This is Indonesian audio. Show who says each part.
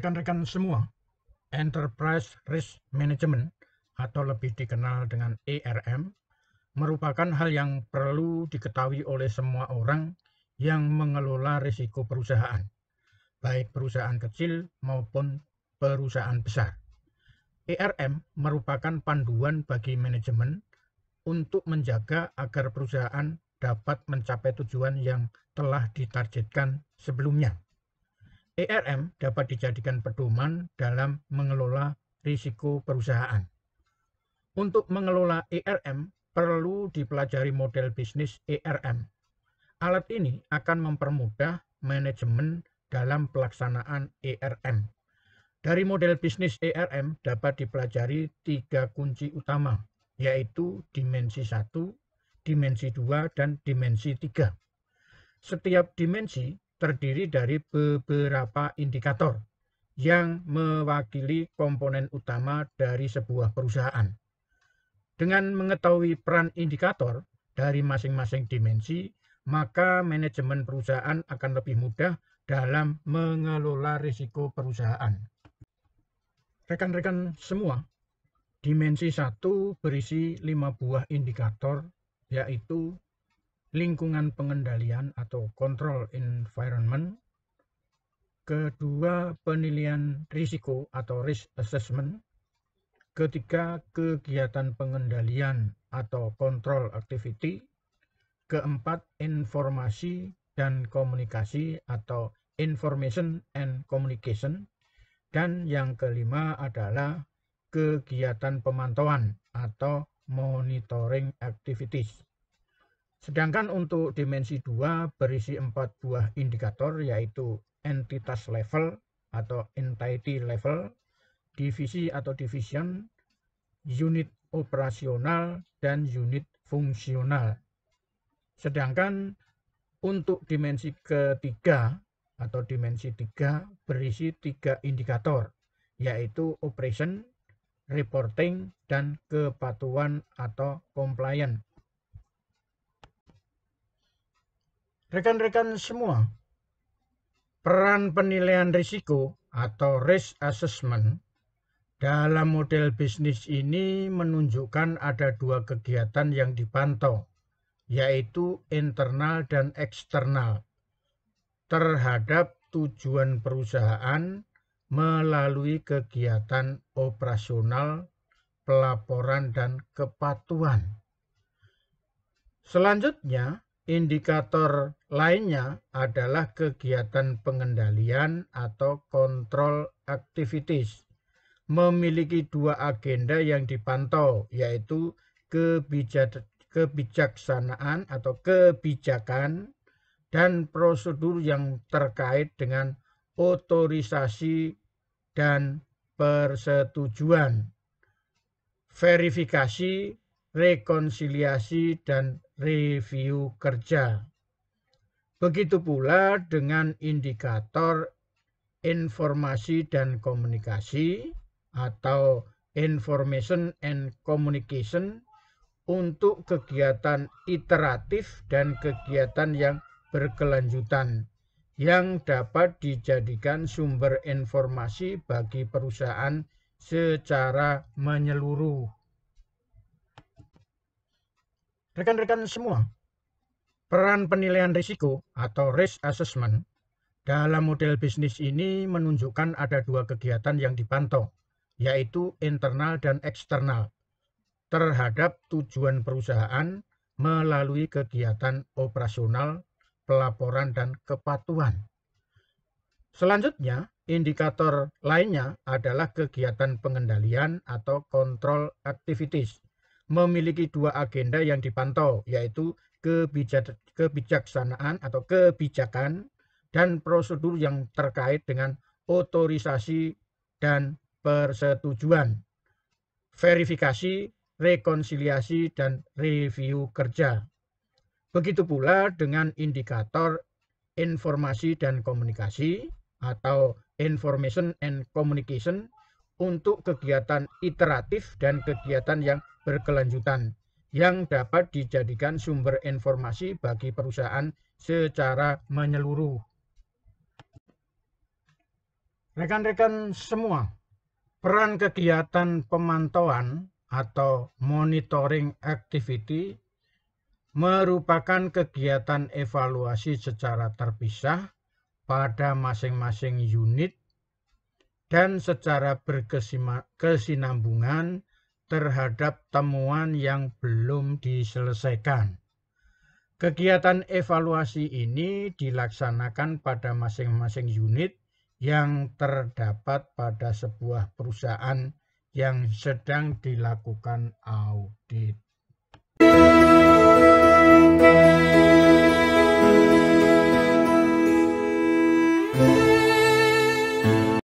Speaker 1: rekan-rekan semua, Enterprise Risk Management atau lebih dikenal dengan ERM merupakan hal yang perlu diketahui oleh semua orang yang mengelola risiko perusahaan, baik perusahaan kecil maupun perusahaan besar. ERM merupakan panduan bagi manajemen untuk menjaga agar perusahaan dapat mencapai tujuan yang telah ditargetkan sebelumnya. ERM dapat dijadikan pedoman dalam mengelola risiko perusahaan. Untuk mengelola ERM, perlu dipelajari model bisnis ERM. Alat ini akan mempermudah manajemen dalam pelaksanaan ERM. Dari model bisnis ERM dapat dipelajari tiga kunci utama, yaitu dimensi 1, dimensi 2, dan dimensi 3. Setiap dimensi terdiri dari beberapa indikator yang mewakili komponen utama dari sebuah perusahaan. Dengan mengetahui peran indikator dari masing-masing dimensi, maka manajemen perusahaan akan lebih mudah dalam mengelola risiko perusahaan. Rekan-rekan semua, dimensi satu berisi lima buah indikator, yaitu lingkungan pengendalian atau control environment, kedua penilaian risiko atau risk assessment, ketiga kegiatan pengendalian atau control activity, keempat informasi dan komunikasi atau information and communication, dan yang kelima adalah kegiatan pemantauan atau monitoring activities. Sedangkan untuk dimensi 2 berisi 4 buah indikator yaitu entitas level atau entity level, divisi atau division, unit operasional, dan unit fungsional. Sedangkan untuk dimensi ketiga atau dimensi 3 berisi tiga indikator, yaitu operation, reporting, dan kepatuhan atau compliance. Rekan-rekan semua, peran penilaian risiko atau risk assessment dalam model bisnis ini menunjukkan ada dua kegiatan yang dipantau, yaitu internal dan eksternal, terhadap tujuan perusahaan melalui kegiatan operasional, pelaporan, dan kepatuhan. Selanjutnya, Indikator lainnya adalah kegiatan pengendalian atau kontrol activities. Memiliki dua agenda yang dipantau, yaitu kebijaksanaan atau kebijakan dan prosedur yang terkait dengan otorisasi dan persetujuan, verifikasi, rekonsiliasi, dan review kerja. Begitu pula dengan indikator informasi dan komunikasi atau information and communication untuk kegiatan iteratif dan kegiatan yang berkelanjutan yang dapat dijadikan sumber informasi bagi perusahaan secara menyeluruh. Rekan-rekan semua, peran penilaian risiko atau risk assessment dalam model bisnis ini menunjukkan ada dua kegiatan yang dipantau, yaitu internal dan eksternal, terhadap tujuan perusahaan melalui kegiatan operasional, pelaporan, dan kepatuhan. Selanjutnya, indikator lainnya adalah kegiatan pengendalian atau control activities memiliki dua agenda yang dipantau, yaitu kebijaksanaan atau kebijakan dan prosedur yang terkait dengan otorisasi dan persetujuan, verifikasi, rekonsiliasi, dan review kerja. Begitu pula dengan indikator informasi dan komunikasi atau information and communication untuk kegiatan iteratif dan kegiatan yang berkelanjutan yang dapat dijadikan sumber informasi bagi perusahaan secara menyeluruh. Rekan-rekan semua, peran kegiatan pemantauan atau monitoring activity merupakan kegiatan evaluasi secara terpisah pada masing-masing unit dan secara berkesinambungan terhadap temuan yang belum diselesaikan. Kegiatan evaluasi ini dilaksanakan pada masing-masing unit yang terdapat pada sebuah perusahaan yang sedang dilakukan audit.